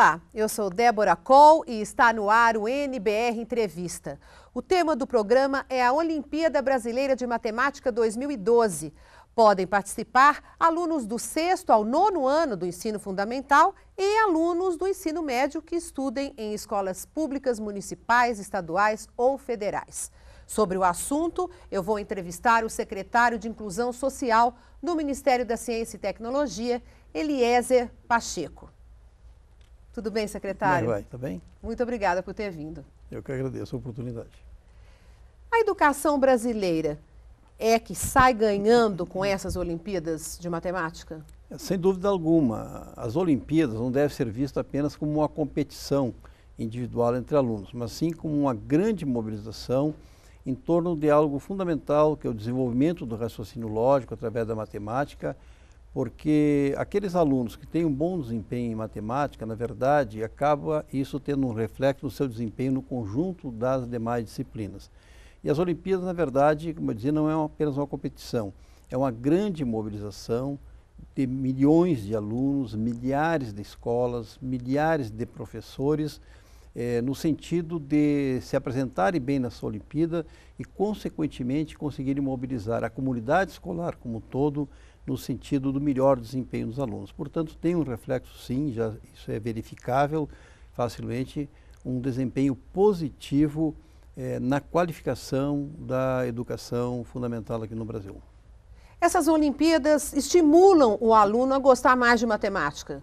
Olá, eu sou Débora Col e está no ar o NBR Entrevista. O tema do programa é a Olimpíada Brasileira de Matemática 2012. Podem participar alunos do sexto ao nono ano do ensino fundamental e alunos do ensino médio que estudem em escolas públicas, municipais, estaduais ou federais. Sobre o assunto, eu vou entrevistar o secretário de Inclusão Social do Ministério da Ciência e Tecnologia, Eliezer Pacheco. Tudo bem, secretário? É vai, tá bem? Muito obrigada por ter vindo. Eu que agradeço a oportunidade. A educação brasileira é que sai ganhando com essas Olimpíadas de Matemática? Sem dúvida alguma. As Olimpíadas não devem ser vistas apenas como uma competição individual entre alunos, mas sim como uma grande mobilização em torno de algo fundamental, que é o desenvolvimento do raciocínio lógico através da matemática porque aqueles alunos que têm um bom desempenho em matemática, na verdade, acaba isso tendo um reflexo no seu desempenho no conjunto das demais disciplinas. E as Olimpíadas, na verdade, como eu dizia, não é apenas uma competição, é uma grande mobilização de milhões de alunos, milhares de escolas, milhares de professores, eh, no sentido de se apresentarem bem nessa Olimpíada e, consequentemente, conseguirem mobilizar a comunidade escolar como um todo no sentido do melhor desempenho dos alunos. Portanto, tem um reflexo, sim, já, isso é verificável facilmente, um desempenho positivo eh, na qualificação da educação fundamental aqui no Brasil. Essas Olimpíadas estimulam o aluno a gostar mais de matemática?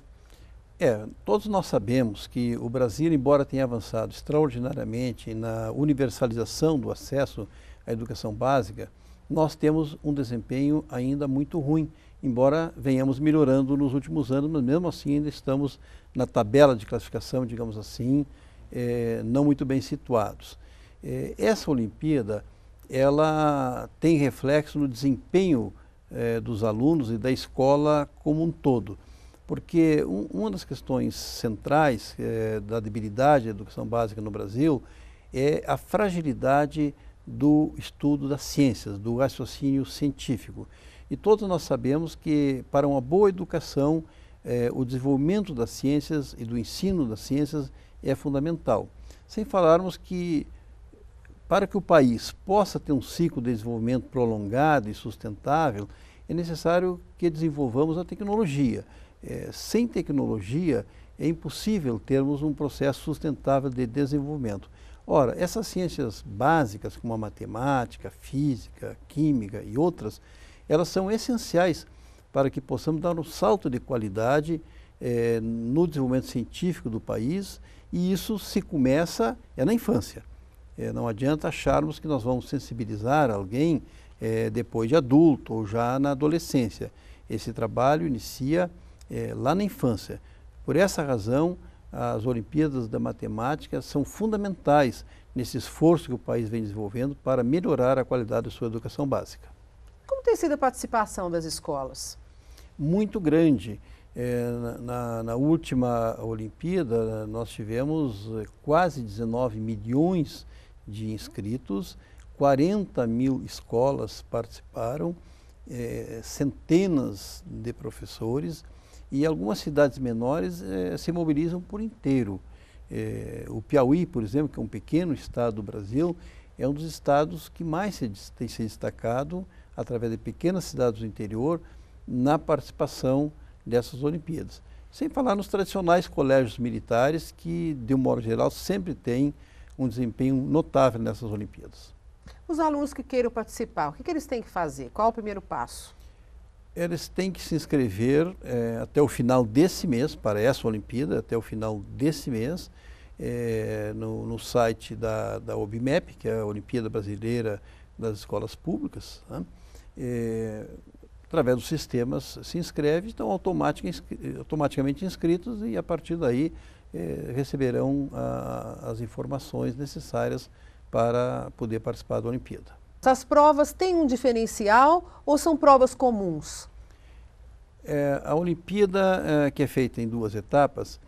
É, todos nós sabemos que o Brasil, embora tenha avançado extraordinariamente na universalização do acesso à educação básica, nós temos um desempenho ainda muito ruim, embora venhamos melhorando nos últimos anos, mas mesmo assim ainda estamos na tabela de classificação, digamos assim, eh, não muito bem situados. Eh, essa Olimpíada, ela tem reflexo no desempenho eh, dos alunos e da escola como um todo, porque um, uma das questões centrais da debilidade da educação básica no Brasil é a fragilidade do estudo das ciências, do raciocínio científico. E todos nós sabemos que para uma boa educação, eh, o desenvolvimento das ciências e do ensino das ciências é fundamental. Sem falarmos que para que o país possa ter um ciclo de desenvolvimento prolongado e sustentável, é necessário que desenvolvamos a tecnologia. Eh, sem tecnologia, é impossível termos um processo sustentável de desenvolvimento. Ora, essas ciências básicas, como a matemática, física, química e outras, elas são essenciais para que possamos dar um salto de qualidade eh, no desenvolvimento científico do país, e isso se começa é na infância. É, não adianta acharmos que nós vamos sensibilizar alguém é, depois de adulto ou já na adolescência. Esse trabalho inicia é, lá na infância. Por essa razão, as Olimpíadas da Matemática são fundamentais nesse esforço que o país vem desenvolvendo para melhorar a qualidade da sua educação básica. Como tem sido a participação das escolas? Muito grande. É, na, na, última Olimpíada, nós tivemos é, quase 19 milhões de inscritos, 40 mil escolas participaram, é, centenas de professores e algumas cidades menores eh, se mobilizam por inteiro. Eh, o Piauí, por exemplo, que é um pequeno estado do Brasil, é um dos estados que mais se, tem se destacado através de pequenas cidades do interior na participação dessas Olimpíadas. Sem falar nos tradicionais colégios militares que, de um modo geral, sempre têm um desempenho notável nessas Olimpíadas. Os alunos que queiram participar, o que, que eles têm que fazer? Qual o primeiro passo? eles têm que se inscrever é, até o final desse mês, para essa Olimpíada, até o final desse mês, é, no, no, site da, da OBMEP, que é a Olimpíada Brasileira das Escolas Públicas, né? é, através dos sistemas se inscreve, estão automaticamente inscritos e a partir daí receberão a, as informações necessárias para poder participar da Olimpíada. Essas provas têm um diferencial ou são provas comuns? É, a Olimpíada, é, que é feita em duas etapas,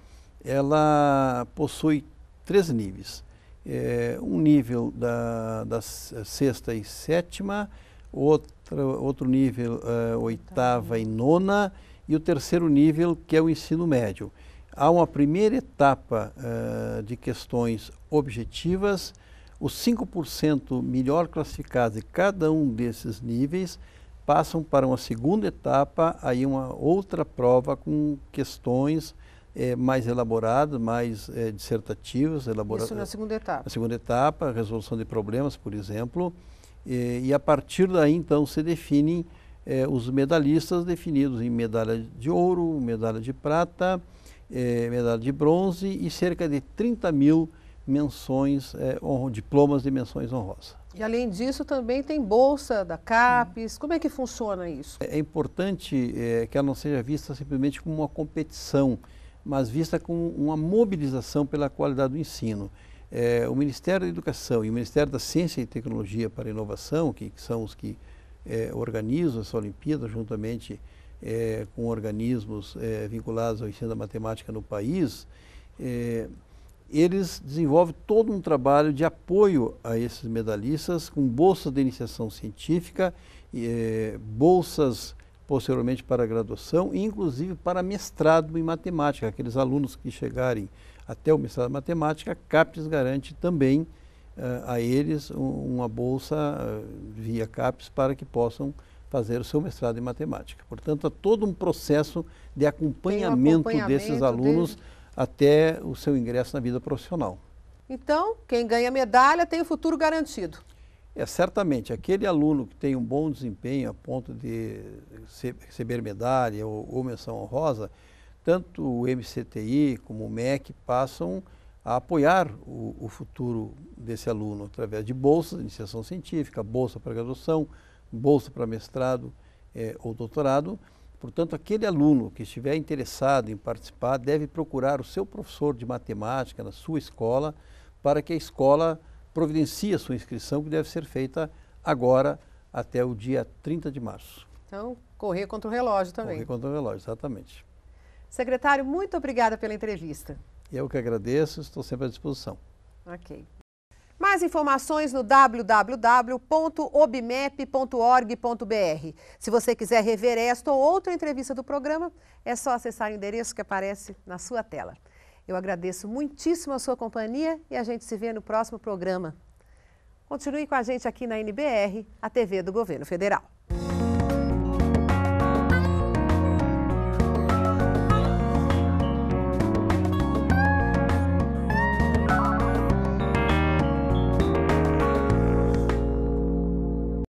ela possui três níveis. É, um nível da, da, sexta e sétima, outro, outro nível é, oitava e nona, e o terceiro nível, que é o ensino médio. Há uma primeira etapa é, de questões objetivas, os 5% melhor classificados de cada um desses níveis passam para uma segunda etapa, aí uma outra prova com questões é, mais elaboradas, mais é, dissertativas. Elaboradas. Isso na segunda etapa. Na segunda etapa, resolução de problemas, por exemplo. E, eh, e a partir daí, então, se definem é, os medalhistas definidos em medalha de ouro, medalha de prata, medalha de bronze e cerca de 30 mil menções, é, diplomas de menções honrosas. E além disso também tem bolsa da CAPES, como é que funciona isso? É, é importante é, que ela não seja vista simplesmente como uma competição, mas vista como uma mobilização pela qualidade do ensino. Eh, o Ministério da Educação e o Ministério da Ciência e Tecnologia para a Inovação, que, que são os que organizam essa Olimpíada juntamente com organismos vinculados ao ensino da matemática no país, eles desenvolvem todo um trabalho de apoio a esses medalhistas, com bolsa de iniciação científica, eh, bolsas posteriormente para graduação e inclusive para mestrado em matemática. Aqueles alunos que chegarem até o mestrado em matemática, a CAPES garante também eh, a eles um, uma bolsa eh, via CAPES para que possam fazer o seu mestrado em matemática. Portanto, há todo um processo de acompanhamento, um acompanhamento desses alunos. Dele até o seu ingresso na vida profissional. Então, quem ganha medalha tem o futuro garantido. É, certamente. Aquele aluno que tem um bom desempenho a ponto de receber medalha ou, ou menção honrosa, tanto o MCTI como o MEC passam a apoiar o, o futuro desse aluno através de bolsas de iniciação científica, bolsa para graduação, bolsa para mestrado é, ou doutorado. Portanto, aquele aluno que estiver interessado em participar deve procurar o seu professor de matemática na sua escola para que a escola providencie a sua inscrição, que deve ser feita agora até o dia 30 de março. Então, correr contra o relógio também. Correr contra o relógio, exatamente. Secretário, muito obrigada pela entrevista. Eu que agradeço, estou sempre à disposição. Ok. Mais informações no www.obmep.org.br. Se você quiser rever esta ou outra entrevista do programa, é só acessar o endereço que aparece na sua tela. Eu agradeço muitíssimo a sua companhia e a gente se vê no próximo programa. Continue com a gente aqui na NBR, a TV do Governo Federal.